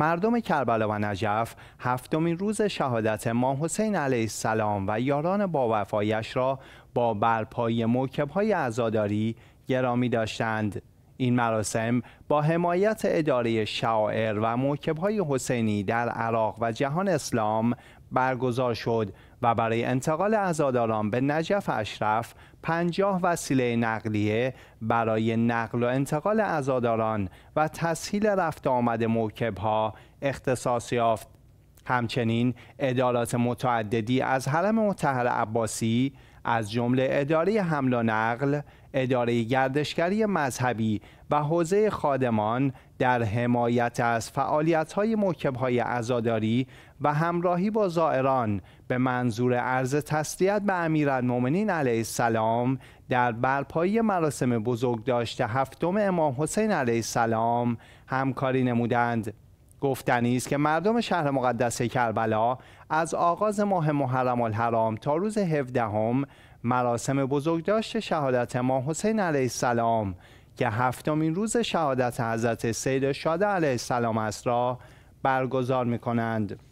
مردم کربلا و نجف هفتمین روز شهادت امام حسین علیه السلام و یاران با وفایش را با برپای های عزاداری گرامی داشتند. این مراسم با حمایت اداره شاعر و های حسینی در عراق و جهان اسلام برگزار شد و برای انتقال عزاداران به نجف اشرف پنجاه وسیله نقلیه برای نقل و انتقال عزاداران و تسهیل رفت آمد موکبها اختصاص یافت همچنین ادارات متعددی از حرم متحر عباسی از جمله اداره حمل و نقل، اداره گردشگری مذهبی و حوزه خادمان در حمایت از فعالیت‌های های ازاداری و همراهی با زائران به منظور عرض تسلیت به امیرالمؤمنین علیه السلام در برپایی مراسم داشته هفتم امام حسین علیه السلام همکاری نمودند. گفتنی است که مردم شهر مقدس کربلا از آغاز ماه محرم الحرام تا روز هفدهم مراسم بزرگداشت شهادت ما حسین علیه السلام که هفتمین روز شهادت حضرت سید شاده علیه السلام است را برگزار می کنند.